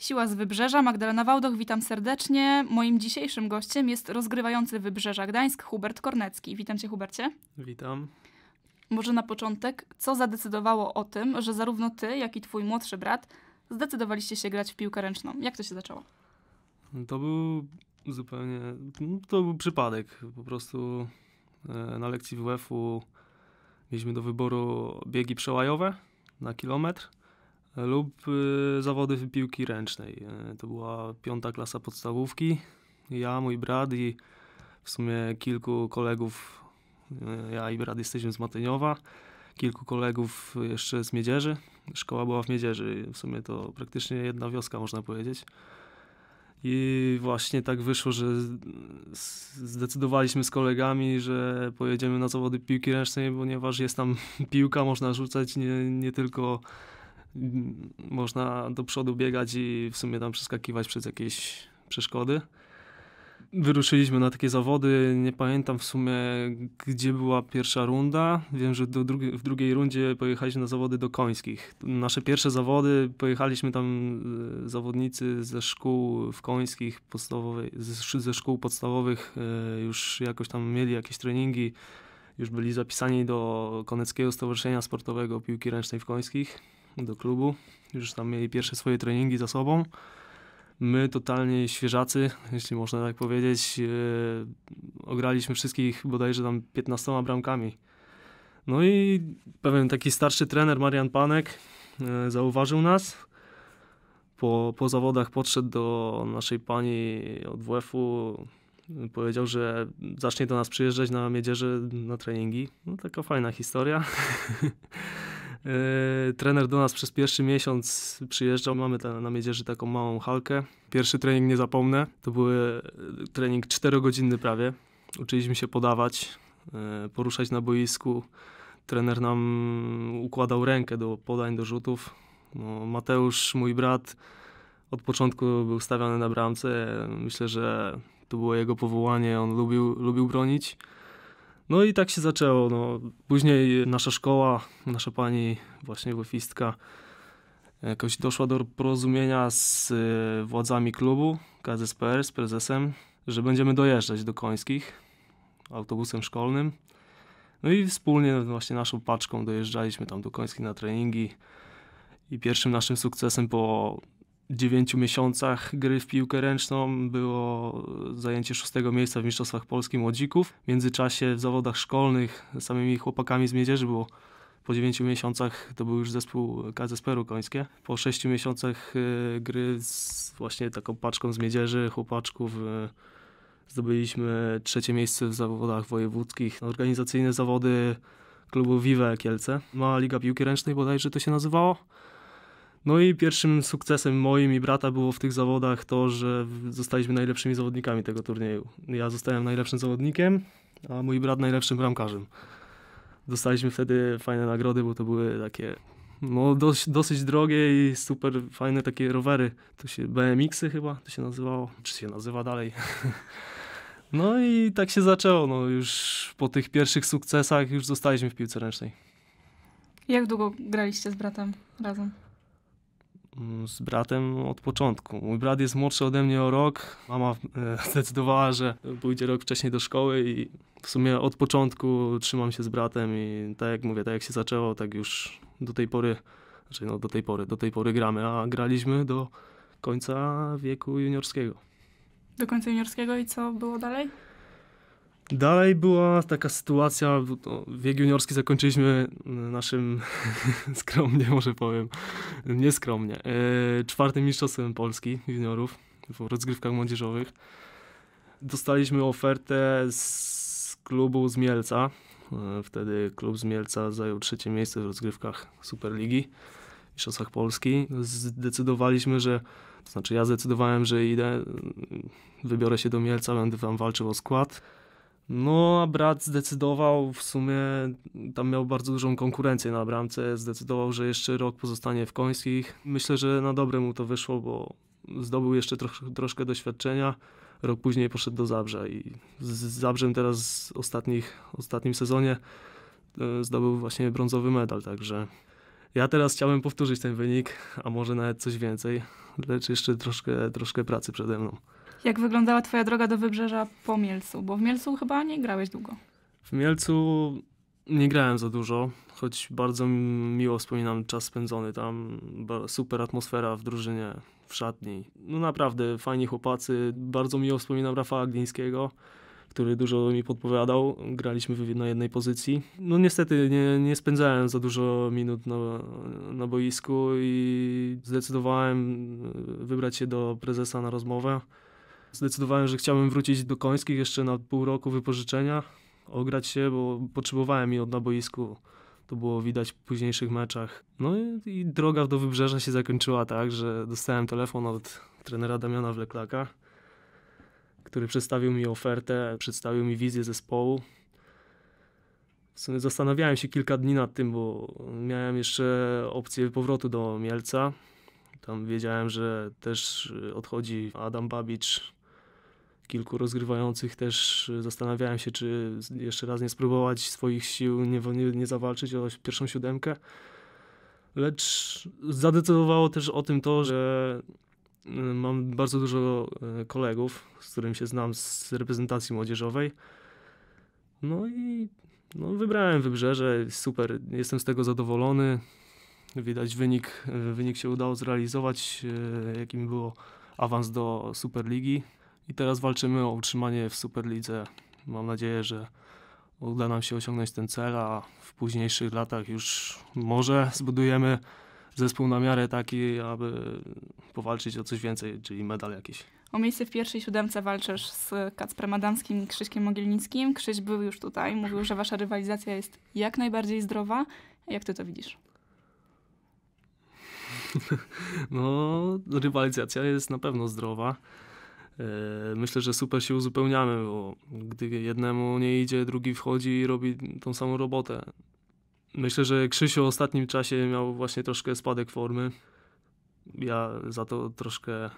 Siła z Wybrzeża, Magdalena Wałdoch, witam serdecznie. Moim dzisiejszym gościem jest rozgrywający Wybrzeża Gdańsk Hubert Kornecki. Witam cię Hubercie. Witam. Może na początek, co zadecydowało o tym, że zarówno ty, jak i twój młodszy brat zdecydowaliście się grać w piłkę ręczną? Jak to się zaczęło? To był zupełnie, to był przypadek. Po prostu e, na lekcji WF-u mieliśmy do wyboru biegi przełajowe na kilometr lub y, zawody piłki ręcznej. Y, to była piąta klasa podstawówki. Ja, mój brat i w sumie kilku kolegów, y, ja i brat jesteśmy z Matyniowa, kilku kolegów jeszcze z Miedzieży. Szkoła była w Miedzieży, w sumie to praktycznie jedna wioska można powiedzieć. I właśnie tak wyszło, że zdecydowaliśmy z kolegami, że pojedziemy na zawody piłki ręcznej, ponieważ jest tam piłka, można rzucać nie, nie tylko można do przodu biegać i w sumie tam przeskakiwać przez jakieś przeszkody. Wyruszyliśmy na takie zawody, nie pamiętam w sumie gdzie była pierwsza runda. Wiem, że drugi, w drugiej rundzie pojechaliśmy na zawody do Końskich. Nasze pierwsze zawody, pojechaliśmy tam e, zawodnicy ze szkół w Końskich, podstawowej, ze, ze szkół podstawowych, e, już jakoś tam mieli jakieś treningi, już byli zapisani do Koneckiego Stowarzyszenia Sportowego Piłki Ręcznej w Końskich do klubu. Już tam mieli pierwsze swoje treningi za sobą. My, totalnie świeżacy, jeśli można tak powiedzieć, yy, ograliśmy wszystkich bodajże tam 15 bramkami. No i pewien taki starszy trener, Marian Panek, yy, zauważył nas. Po, po zawodach podszedł do naszej pani od WF-u, powiedział, że zacznie do nas przyjeżdżać na Miedzierze na treningi. No taka fajna historia. Yy, trener do nas przez pierwszy miesiąc przyjeżdżał. Mamy na Miedzieży taką małą halkę. Pierwszy trening nie zapomnę. To był yy, trening czterogodzinny prawie. Uczyliśmy się podawać, yy, poruszać na boisku. Trener nam układał rękę do podań, do rzutów. No, Mateusz, mój brat, od początku był stawiany na bramce. Myślę, że to było jego powołanie. On lubił, lubił bronić. No i tak się zaczęło. No. Później nasza szkoła, nasza pani, właśnie wefistka, jakoś doszła do porozumienia z e, władzami klubu KZSPR, z prezesem, że będziemy dojeżdżać do Końskich autobusem szkolnym. No i wspólnie właśnie naszą paczką dojeżdżaliśmy tam do Końskich na treningi i pierwszym naszym sukcesem po dziewięciu miesiącach gry w piłkę ręczną było zajęcie szóstego miejsca w Mistrzostwach Polski Młodzików. W międzyczasie w zawodach szkolnych samymi chłopakami z Miedzieży było po 9 miesiącach to był już zespół KZSP-u końskie. Po 6 miesiącach y, gry z właśnie taką paczką z miedzieży, chłopaczków y, zdobyliśmy trzecie miejsce w zawodach wojewódzkich. Organizacyjne zawody klubu Vive Kielce. Mała Liga Piłki Ręcznej bodajże to się nazywało. No i pierwszym sukcesem moim i brata było w tych zawodach to, że zostaliśmy najlepszymi zawodnikami tego turnieju. Ja zostałem najlepszym zawodnikiem, a mój brat najlepszym bramkarzem. Dostaliśmy wtedy fajne nagrody, bo to były takie no, dosyć drogie i super fajne takie rowery. To się BMX-y chyba to się nazywało, czy się nazywa dalej. No i tak się zaczęło. No, już po tych pierwszych sukcesach już zostaliśmy w piłce ręcznej. Jak długo graliście z bratem razem? Mm, z bratem od początku. Mój brat jest młodszy ode mnie o rok. Mama e, zdecydowała, że pójdzie rok wcześniej do szkoły i w sumie od początku trzymam się z bratem i tak jak mówię, tak jak się zaczęło, tak już do tej pory, znaczy no do tej pory, do tej pory gramy, a graliśmy do końca wieku juniorskiego. Do końca juniorskiego i co było dalej? Dalej była taka sytuacja, no, wiek juniorski zakończyliśmy naszym, skromnie może powiem, nieskromnie, skromnie. czwartym mistrzostwem Polski juniorów w rozgrywkach młodzieżowych. Dostaliśmy ofertę z klubu z Mielca. E, wtedy klub z Mielca zajął trzecie miejsce w rozgrywkach Superligi, mistrzostwach Polski. Zdecydowaliśmy, że to znaczy ja zdecydowałem, że idę, wybiorę się do Mielca, będę tam walczył o skład. No, a brat zdecydował w sumie, tam miał bardzo dużą konkurencję na bramce, zdecydował, że jeszcze rok pozostanie w Końskich. Myślę, że na dobre mu to wyszło, bo zdobył jeszcze trosz, troszkę doświadczenia. Rok później poszedł do Zabrza i z Zabrzem teraz w ostatnich, ostatnim sezonie e, zdobył właśnie brązowy medal, także ja teraz chciałbym powtórzyć ten wynik, a może nawet coś więcej, lecz jeszcze troszkę, troszkę pracy przede mną. Jak wyglądała twoja droga do Wybrzeża po Mielcu? Bo w Mielcu chyba nie grałeś długo. W Mielcu nie grałem za dużo, choć bardzo miło wspominam czas spędzony tam. Super atmosfera w drużynie, w szatni. No naprawdę, fajni chłopacy. Bardzo miło wspominam Rafała Glińskiego, który dużo mi podpowiadał. Graliśmy na jednej pozycji. No niestety nie, nie spędzałem za dużo minut na, na boisku i zdecydowałem e, wybrać się do prezesa na rozmowę zdecydowałem, że chciałbym wrócić do końskich jeszcze na pół roku wypożyczenia, ograć się, bo potrzebowałem jej od na boisku. To było widać w późniejszych meczach. No i, i droga do wybrzeża się zakończyła tak, że dostałem telefon od trenera Damiana Wleklaka, który przedstawił mi ofertę, przedstawił mi wizję zespołu. W sumie zastanawiałem się kilka dni nad tym, bo miałem jeszcze opcję powrotu do Mielca. Tam wiedziałem, że też odchodzi Adam Babicz, kilku rozgrywających też y, zastanawiałem się, czy jeszcze raz nie spróbować swoich sił, nie, nie, nie zawalczyć o pierwszą siódemkę. Lecz zadecydowało też o tym to, że y, mam bardzo dużo y, kolegów, z którymi się znam z reprezentacji młodzieżowej. No i no, wybrałem wybrzeże, super, jestem z tego zadowolony. Widać wynik, wynik się udało zrealizować, jakim było awans do Superligi i teraz walczymy o utrzymanie w Superlidze. Mam nadzieję, że uda nam się osiągnąć ten cel, a w późniejszych latach już może zbudujemy zespół na miarę taki, aby powalczyć o coś więcej, czyli medal jakiś. O miejsce w pierwszej siódemce walczysz z Kacprem Adamskim i Krzyśkiem Mogielnickim. Krzyś był już tutaj, mówił, że wasza rywalizacja jest jak najbardziej zdrowa. Jak ty to widzisz? No, rywalizacja jest na pewno zdrowa. E, myślę, że super się uzupełniamy, bo gdy jednemu nie idzie, drugi wchodzi i robi tą samą robotę. Myślę, że Krzysiu w ostatnim czasie miał właśnie troszkę spadek formy. Ja za to troszkę,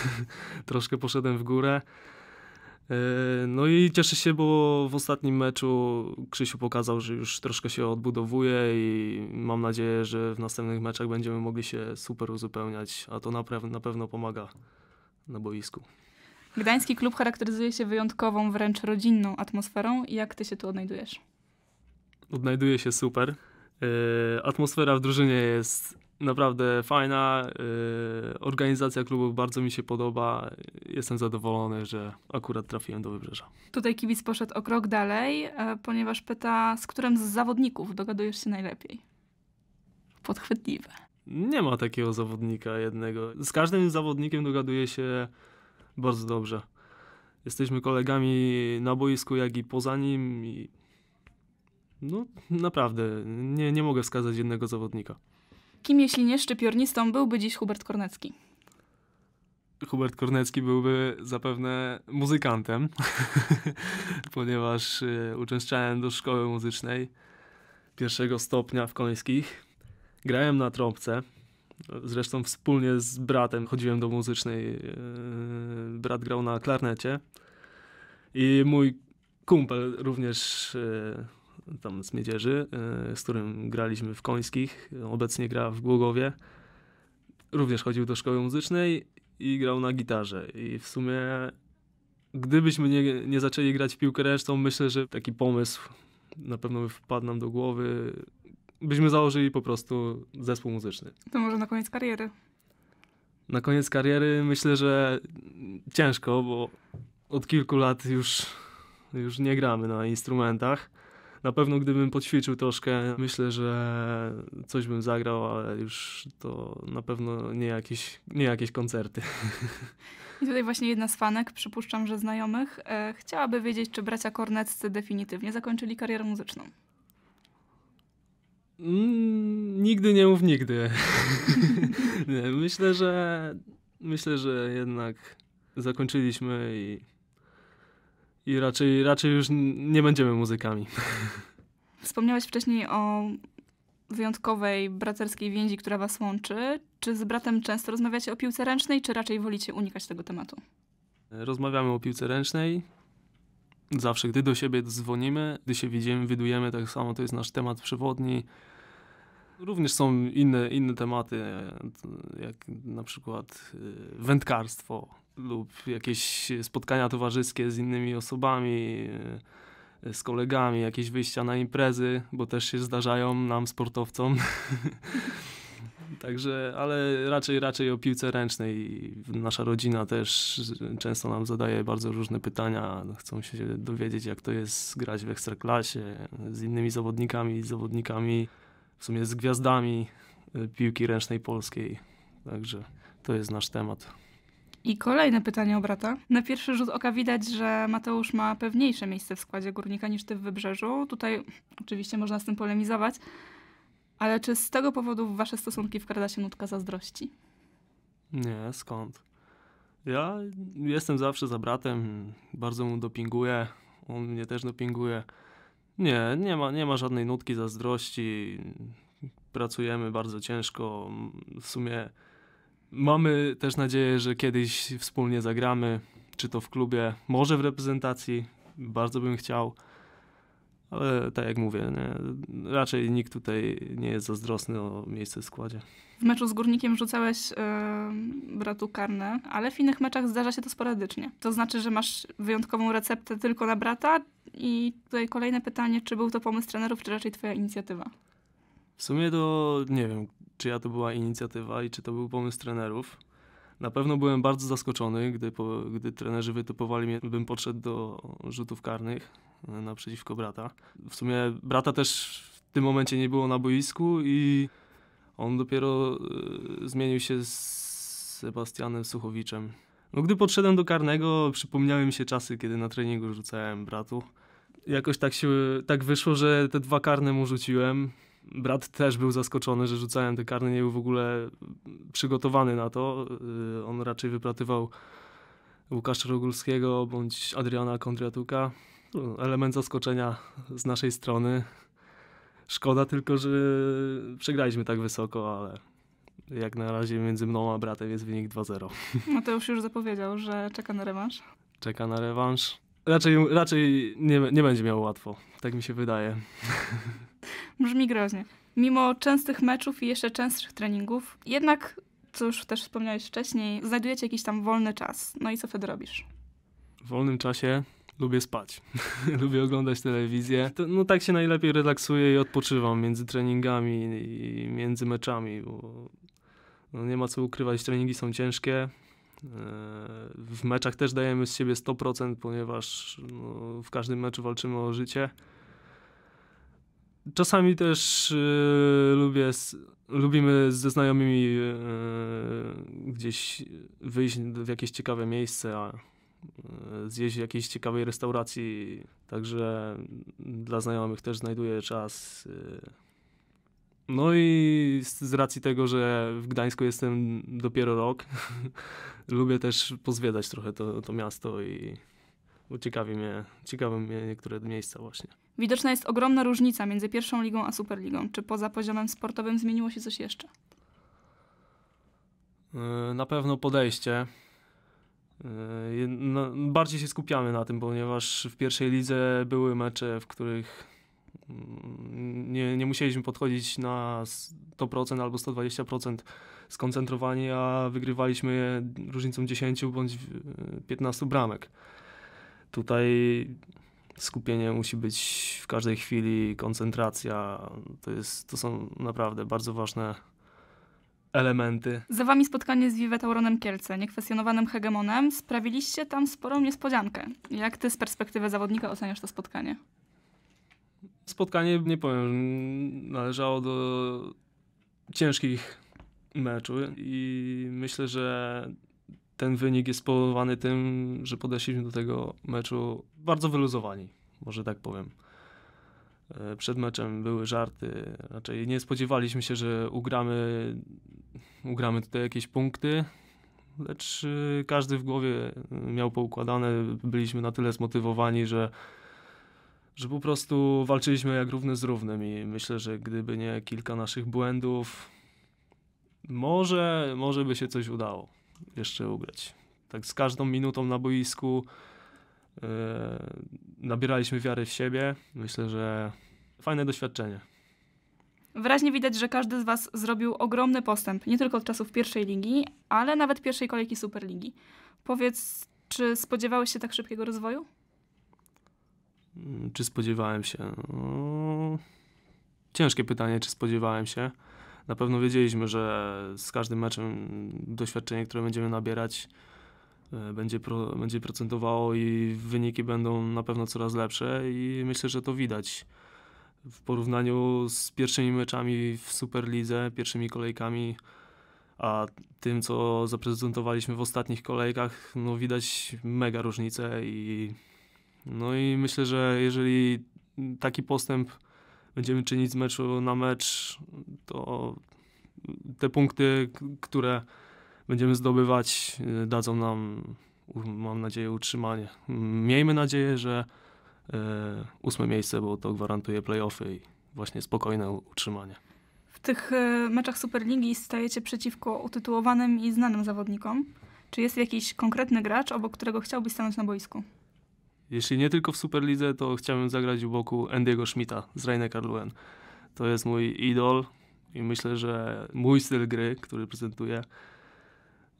troszkę poszedłem w górę. E, no i cieszę się, bo w ostatnim meczu Krzysiu pokazał, że już troszkę się odbudowuje i mam nadzieję, że w następnych meczach będziemy mogli się super uzupełniać, a to na, na pewno pomaga na boisku. Gdański klub charakteryzuje się wyjątkową, wręcz rodzinną atmosferą. Jak ty się tu odnajdujesz? Odnajduję się super. E, atmosfera w drużynie jest naprawdę fajna. E, organizacja klubu bardzo mi się podoba. Jestem zadowolony, że akurat trafiłem do Wybrzeża. Tutaj kibic poszedł o krok dalej, e, ponieważ pyta, z którym z zawodników dogadujesz się najlepiej? Podchwytliwe. Nie ma takiego zawodnika jednego. Z każdym zawodnikiem dogaduje się bardzo dobrze. Jesteśmy kolegami na boisku, jak i poza nim. I no, naprawdę, nie, nie mogę wskazać jednego zawodnika. Kim, jeśli nie szczypiornistą, byłby dziś Hubert Kornecki? Hubert Kornecki byłby zapewne muzykantem, ponieważ e, uczęszczałem do szkoły muzycznej pierwszego stopnia w Końskich. Grałem na trąbce, Zresztą wspólnie z bratem chodziłem do muzycznej. E, brat grał na klarnecie. I mój kumpel również e, tam z Miedzieży, e, z którym graliśmy w Końskich, obecnie gra w Głogowie. Również chodził do szkoły muzycznej i grał na gitarze. I w sumie, gdybyśmy nie, nie zaczęli grać w piłkę resztą, myślę, że taki pomysł na pewno by wpadł nam do głowy byśmy założyli po prostu zespół muzyczny. To może na koniec kariery. Na koniec kariery myślę, że ciężko, bo od kilku lat już, już nie gramy na instrumentach. Na pewno gdybym poćwiczył troszkę, myślę, że coś bym zagrał, ale już to na pewno nie jakieś, nie jakieś koncerty. I tutaj właśnie jedna z fanek, przypuszczam, że znajomych, e, chciałaby wiedzieć, czy bracia Korneccy definitywnie zakończyli karierę muzyczną. Mm, nigdy nie mów nigdy. nie, myślę, że myślę, że jednak zakończyliśmy i, i raczej, raczej już nie będziemy muzykami. Wspomniałeś wcześniej o wyjątkowej braterskiej więzi, która was łączy. Czy z bratem często rozmawiacie o piłce ręcznej, czy raczej wolicie unikać tego tematu? Rozmawiamy o piłce ręcznej, Zawsze, gdy do siebie dzwonimy, gdy się widzimy, widujemy, tak samo to jest nasz temat przewodni. Również są inne, inne tematy, jak na przykład y, wędkarstwo lub jakieś spotkania towarzyskie z innymi osobami, y, z kolegami, jakieś wyjścia na imprezy, bo też się zdarzają nam, sportowcom. Także, ale raczej, raczej o piłce ręcznej. Nasza rodzina też często nam zadaje bardzo różne pytania. Chcą się dowiedzieć, jak to jest grać w ekstraklasie z innymi zawodnikami, z zawodnikami, w sumie z gwiazdami e, piłki ręcznej polskiej. Także to jest nasz temat. I kolejne pytanie o brata. Na pierwszy rzut oka widać, że Mateusz ma pewniejsze miejsce w składzie górnika niż ty w wybrzeżu. Tutaj oczywiście można z tym polemizować, ale czy z tego powodu w wasze stosunki wkrada się nutka zazdrości? Nie, skąd? Ja jestem zawsze za bratem, bardzo mu dopinguję, on mnie też dopinguje. Nie, nie ma, nie ma żadnej nutki zazdrości. Pracujemy bardzo ciężko. W sumie mamy też nadzieję, że kiedyś wspólnie zagramy, czy to w klubie, może w reprezentacji. Bardzo bym chciał. Ale tak jak mówię, nie, raczej nikt tutaj nie jest zazdrosny o miejsce w składzie. W meczu z Górnikiem rzucałeś yy, bratu karne, ale w innych meczach zdarza się to sporadycznie. To znaczy, że masz wyjątkową receptę tylko na brata i tutaj kolejne pytanie, czy był to pomysł trenerów, czy raczej twoja inicjatywa? W sumie to nie wiem, czy ja to była inicjatywa i czy to był pomysł trenerów. Na pewno byłem bardzo zaskoczony, gdy, po, gdy trenerzy wytypowali mnie, bym podszedł do rzutów karnych naprzeciwko brata. W sumie brata też w tym momencie nie było na boisku i on dopiero e, zmienił się z Sebastianem Suchowiczem. No, gdy podszedłem do karnego, przypomniały mi się czasy, kiedy na treningu rzucałem bratu. Jakoś tak, się, tak wyszło, że te dwa karne mu rzuciłem. Brat też był zaskoczony, że rzucałem te karne, nie był w ogóle przygotowany na to. E, on raczej wypratywał Łukasza Rogulskiego bądź Adriana Kondratuka element zaskoczenia z naszej strony. Szkoda tylko, że przegraliśmy tak wysoko, ale jak na razie między mną a bratem jest wynik 2-0. No to już zapowiedział, że czeka na rewanż. Czeka na rewanż. Raczej, raczej nie, nie będzie miał łatwo, tak mi się wydaje. Brzmi groźnie. Mimo częstych meczów i jeszcze częstszych treningów, jednak, co już też wspomniałeś wcześniej, znajdujecie jakiś tam wolny czas. No i co wtedy robisz? W wolnym czasie Lubię spać, lubię oglądać telewizję. To, no tak się najlepiej relaksuję i odpoczywam między treningami i między meczami, bo no, nie ma co ukrywać, treningi są ciężkie. E, w meczach też dajemy z siebie 100%, ponieważ no, w każdym meczu walczymy o życie. Czasami też yy, lubię, lubimy ze znajomymi e, gdzieś wyjść w jakieś ciekawe miejsce, a E, zjeść w jakiejś ciekawej restauracji. Także dla znajomych też znajduję czas. E. No i z racji tego, że w Gdańsku jestem dopiero rok, lubię też pozwiedzać trochę to, to miasto i ciekawi mnie, mnie niektóre miejsca właśnie. Widoczna jest ogromna różnica między pierwszą ligą a Superligą. Czy poza poziomem sportowym zmieniło się coś jeszcze? E, na pewno podejście Yy, no, bardziej się skupiamy na tym, ponieważ w pierwszej lidze były mecze, w których mm, nie, nie musieliśmy podchodzić na 100% albo 120% skoncentrowani, a wygrywaliśmy je różnicą 10 bądź 15 yy, bramek. Tutaj skupienie musi być w każdej chwili, koncentracja. To, jest, to są naprawdę bardzo ważne elementy. Za wami spotkanie z Vivetą Ronem Kielce, niekwestionowanym hegemonem. Sprawiliście tam sporą niespodziankę. Jak ty z perspektywy zawodnika oceniasz to spotkanie? Spotkanie, nie powiem, należało do ciężkich meczów i myślę, że ten wynik jest spowodowany tym, że podeszliśmy do tego meczu bardzo wyluzowani, może tak powiem. E, przed meczem były żarty. Raczej nie spodziewaliśmy się, że ugramy, ugramy tutaj jakieś punkty, lecz e, każdy w głowie e, miał poukładane. Byliśmy na tyle zmotywowani, że, że po prostu walczyliśmy jak równy z równym i myślę, że gdyby nie kilka naszych błędów, może, może by się coś udało jeszcze ugrać. Tak z każdą minutą na boisku Y, nabieraliśmy wiary w siebie. Myślę, że fajne doświadczenie. Wyraźnie widać, że każdy z Was zrobił ogromny postęp, nie tylko od czasów pierwszej ligi, ale nawet pierwszej kolejki Superligi. Powiedz, czy spodziewałeś się tak szybkiego rozwoju? Mm, czy spodziewałem się? No, ciężkie pytanie, czy spodziewałem się. Na pewno wiedzieliśmy, że z każdym meczem doświadczenie, które będziemy nabierać, E, będzie, pro, będzie procentowało i wyniki będą na pewno coraz lepsze i myślę, że to widać. W porównaniu z pierwszymi meczami w Superlidze, pierwszymi kolejkami, a tym, co zaprezentowaliśmy w ostatnich kolejkach, no widać mega różnicę i no i myślę, że jeżeli taki postęp będziemy czynić z meczu na mecz, to te punkty, które będziemy zdobywać, y, dadzą nam, mam nadzieję, utrzymanie. Miejmy nadzieję, że y, ósme miejsce, bo to gwarantuje playoffy i właśnie spokojne utrzymanie. W tych y, meczach Superligi stajecie przeciwko utytułowanym i znanym zawodnikom. Czy jest jakiś konkretny gracz, obok którego chciałbyś stanąć na boisku? Jeśli nie tylko w Superlidze, to chciałbym zagrać u boku Andy'ego Schmidta z Reine Karluen. To jest mój idol i myślę, że mój styl gry, który prezentuję,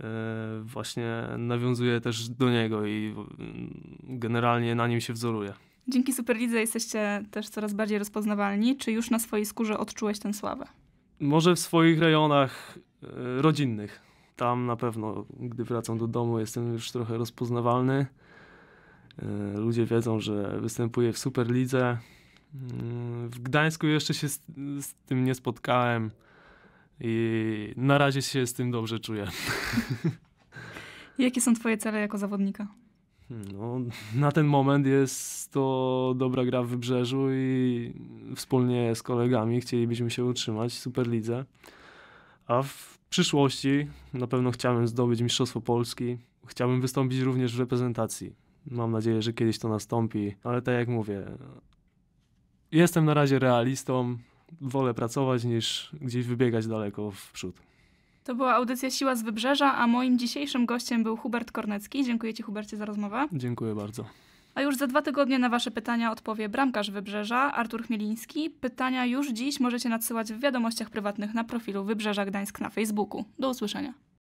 E, właśnie nawiązuje też do niego i generalnie na nim się wzoruje. Dzięki Superlidze jesteście też coraz bardziej rozpoznawalni. Czy już na swojej skórze odczułeś tę sławę? Może w swoich rejonach e, rodzinnych. Tam na pewno, gdy wracam do domu, jestem już trochę rozpoznawalny. E, ludzie wiedzą, że występuję w Superlidze. Mm, w Gdańsku jeszcze się z, z tym nie spotkałem. I na razie się z tym dobrze czuję. Jakie są Twoje cele jako zawodnika? No, na ten moment jest to dobra gra w wybrzeżu i wspólnie z kolegami chcielibyśmy się utrzymać w Superlidze. A w przyszłości na pewno chciałbym zdobyć Mistrzostwo Polski. Chciałbym wystąpić również w reprezentacji. Mam nadzieję, że kiedyś to nastąpi, ale tak jak mówię, jestem na razie realistą wolę pracować niż gdzieś wybiegać daleko w przód. To była audycja Siła z Wybrzeża, a moim dzisiejszym gościem był Hubert Kornecki. Dziękuję Ci, Hubercie, za rozmowę. Dziękuję bardzo. A już za dwa tygodnie na Wasze pytania odpowie bramkarz Wybrzeża, Artur Chmieliński. Pytania już dziś możecie nadsyłać w wiadomościach prywatnych na profilu Wybrzeża Gdańsk na Facebooku. Do usłyszenia.